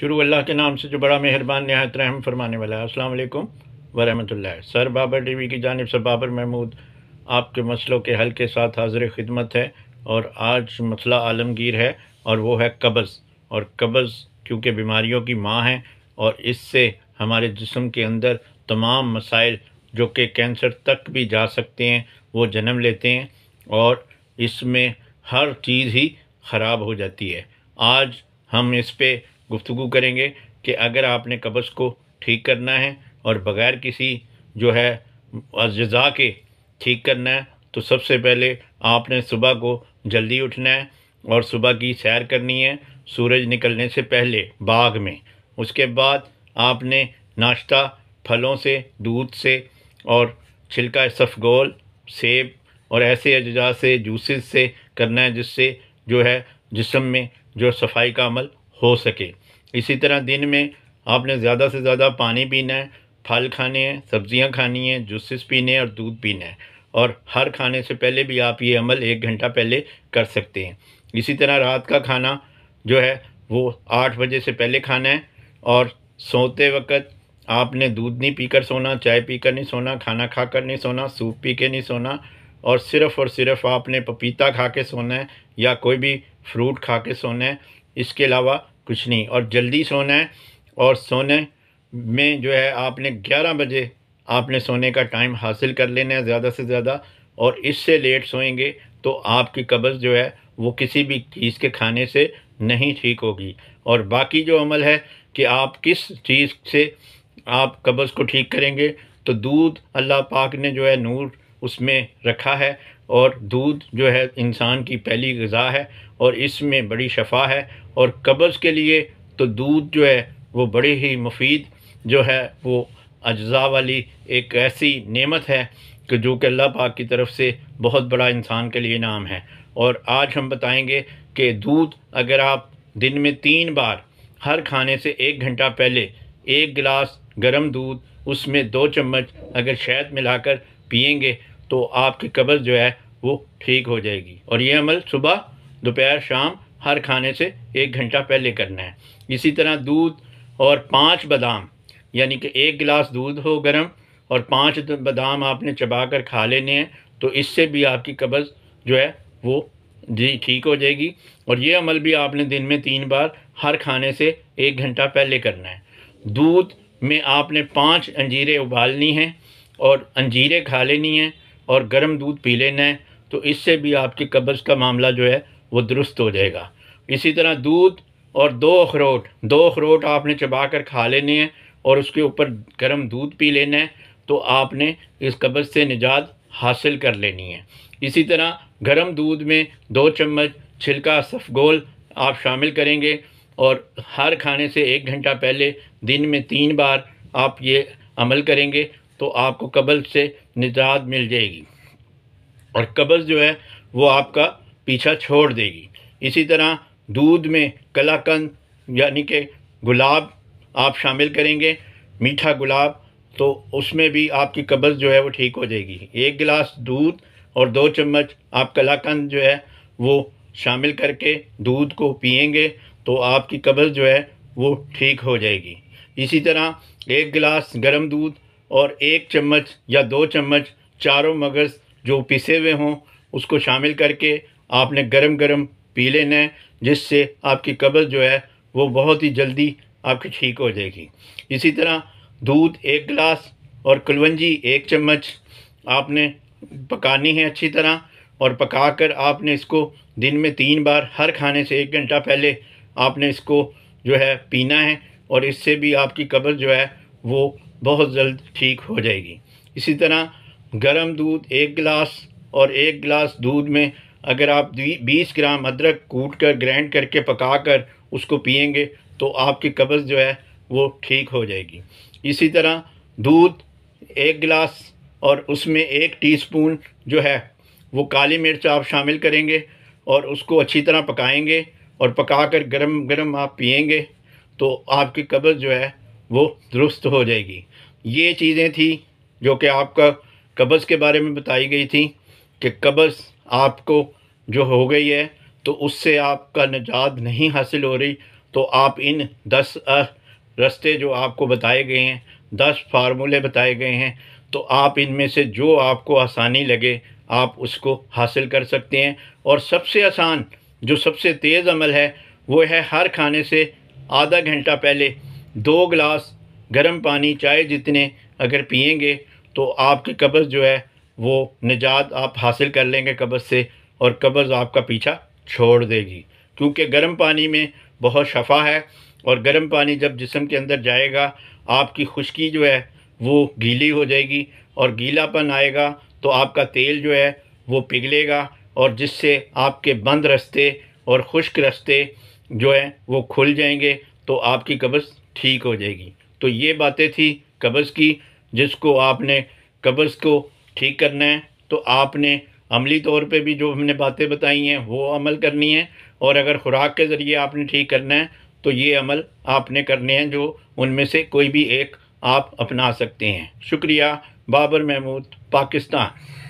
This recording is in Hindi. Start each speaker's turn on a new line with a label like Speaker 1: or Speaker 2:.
Speaker 1: शुरू अल्लाह के नाम से जो बड़ा मेहरबान नहायत रहम फरमाने वाला है असलम वालेकुम सर बाबर वी की जानब से बाबर महमूद आपके मसलों के हल के साथ हाजिर खिदमत है और आज मसला आलमगीर है और वो है कब्ज़ और कब्ज़ क्योंकि बीमारियों की माँ है और इससे हमारे जिसम के अंदर तमाम मसाइल जो कि कैंसर तक भी जा सकते हैं वो जन्म लेते हैं और इसमें हर चीज़ ही ख़राब हो जाती है आज हम इस पर गुफ्तु करेंगे कि अगर आपने कब्ज़ को ठीक करना है और बग़ैर किसी जो है अज्जा के ठीक करना है तो सबसे पहले आपने सुबह को जल्दी उठना है और सुबह की सैर करनी है सूरज निकलने से पहले बाग में उसके बाद आपने नाश्ता फलों से दूध से और छिलका सफ़गोल सेब और ऐसे अज्जा से जूसेस से करना है जिससे जो है जिसम में जो सफाई का अमल हो सके इसी तरह दिन में आपने ज़्यादा से ज़्यादा पानी पीना है फल खाने हैं सब्जियां खानी हैं जूसेस पीने हैं और दूध पीना है और हर खाने से पहले भी आप ये अमल एक घंटा पहले कर सकते हैं इसी तरह रात का खाना जो है वो आठ बजे से पहले खाना है और सोते वक्त आपने दूध नहीं पीकर सोना चाय पीकर नहीं सोना खाना खा कर नहीं सोना सूप पी के नहीं सोना और सिर्फ़ और सिर्फ आपने पपीता खा के सोना है या कोई भी फ्रूट खा के सोना है इसके अलावा कुछ नहीं और जल्दी सोना है और सोने में जो है आपने 11 बजे आपने सोने का टाइम हासिल कर लेना है ज़्यादा से ज़्यादा और इससे लेट सोएंगे तो आपकी कब्ज़ जो है वो किसी भी चीज़ के खाने से नहीं ठीक होगी और बाकी जो अमल है कि आप किस चीज़ से आप कब्ज़ को ठीक करेंगे तो दूध अल्लाह पाक ने जो है नूर उसमें रखा है और दूध जो है इंसान की पहली गज़ा है और इसमें बड़ी शफा है और कब्ज़ के लिए तो दूध जो है वो बड़े ही मुफीद जो है वो अज्जा वाली एक ऐसी नेमत है कि जो कि अल्लाह पाक की तरफ से बहुत बड़ा इंसान के लिए नाम है और आज हम बताएंगे कि दूध अगर आप दिन में तीन बार हर खाने से एक घंटा पहले एक गिलास गर्म दूध उसमें दो चम्मच अगर शहद मिलाकर पियेंगे तो आपकी कब्ज़ जो है वो ठीक हो जाएगी और ये अमल सुबह दोपहर शाम हर खाने से एक घंटा पहले करना है इसी तरह दूध और पांच बादाम यानी कि एक गिलास दूध हो गर्म और पांच बादाम आपने चबा कर खा लेने हैं तो इससे भी आपकी कब्ज़ जो है वो जी ठीक हो जाएगी और ये अमल भी आपने दिन में तीन बार हर खाने से एक घंटा पहले करना है दूध में आपने पांच अंजीरें उबालनी हैं और अंजीरें खा लेनी हैं और गर्म दूध पी लेना है तो इससे भी आपकी कब्ज़ का मामला जो है वो दुरुस्त हो जाएगा इसी तरह दूध और दो अखरोट दो अखरोट आपने चबा कर खा लेने हैं और उसके ऊपर गर्म दूध पी लेना है तो आपने इस कब्ज़ से निजात हासिल कर लेनी है इसी तरह गर्म दूध में दो चम्मच छिलका सफगोल आप शामिल करेंगे और हर खाने से एक घंटा पहले दिन में तीन बार आप ये अमल करेंगे तो आपको कबल से निजात मिल जाएगी और कबल जो है वो आपका पीछा छोड़ देगी इसी तरह दूध में कलाकंद यानी कि गुलाब आप शामिल करेंगे मीठा गुलाब तो उसमें भी आपकी कब्ज़ जो है वो ठीक हो जाएगी एक गिलास दूध और दो चम्मच आप कलाकंद जो है वो शामिल करके दूध को पिएंगे तो आपकी कब्ज़ जो है वो ठीक हो जाएगी इसी तरह एक गिलास गर्म दूध और एक चम्मच या दो चम्मच चारों मगज़ जो पिसे हुए हों उसको शामिल करके आपने गरम गरम पी लेना है जिससे आपकी कब्ज़ जो है वो बहुत ही जल्दी आपकी ठीक हो जाएगी इसी तरह दूध एक गिलास और कुलवंजी एक चम्मच आपने पकानी है अच्छी तरह और पकाकर आपने इसको दिन में तीन बार हर खाने से एक घंटा पहले आपने इसको जो है पीना है और इससे भी आपकी कब्ज़ जो है वो बहुत जल्द ठीक हो जाएगी इसी तरह गर्म दूध एक गिलास और एक गिलास दूध में अगर आप 20 ग्राम अदरक कूट कर ग्राइंड करके पका कर उसको पियेंगे तो आपकी कब्ज़ जो है वो ठीक हो जाएगी इसी तरह दूध एक गिलास और उसमें एक टीस्पून जो है वो काली मिर्च आप शामिल करेंगे और उसको अच्छी तरह पकाएंगे और पका कर गर्म गर्म आप पियेंगे तो आपकी कब्ज़ जो है वो दुरुस्त हो जाएगी ये चीज़ें थी जो कि आपका कब्ज़ के बारे में बताई गई थी कि कब्ज़ आपको जो हो गई है तो उससे आपका निजात नहीं हासिल हो रही तो आप इन दस रस्ते जो आपको बताए गए हैं दस फार्मूले बताए गए हैं तो आप इनमें से जो आपको आसानी लगे आप उसको हासिल कर सकते हैं और सबसे आसान जो सबसे तेज़ अमल है वो है हर खाने से आधा घंटा पहले दो गिलास गर्म पानी चाय जितने अगर पियेंगे तो आपकी कब्ज़ जो है वो निजात आप हासिल कर लेंगे कब्ज़ से और कब्ज़ आपका पीछा छोड़ देगी क्योंकि गर्म पानी में बहुत शफा है और गर्म पानी जब जिसम के अंदर जाएगा आपकी खुश्की जो है वो गीली हो जाएगी और गीलापन आएगा तो आपका तेल जो है वो पिघलेगा और जिससे आपके बंद रस्ते और खुश्क रस्ते जो हैं वो खुल जाएंगे तो आपकी कब्ज़ ठीक हो जाएगी तो ये बातें थी कब्ज़ की जिसको आपने कब्ज़ को ठीक करना है तो आपने अमली तौर पे भी जो हमने बातें बताई हैं वो अमल करनी है और अगर ख़ुराक के ज़रिए आपने ठीक करना है तो ये अमल आपने करने हैं जो उनमें से कोई भी एक आप अपना सकते हैं शुक्रिया बाबर महमूद पाकिस्तान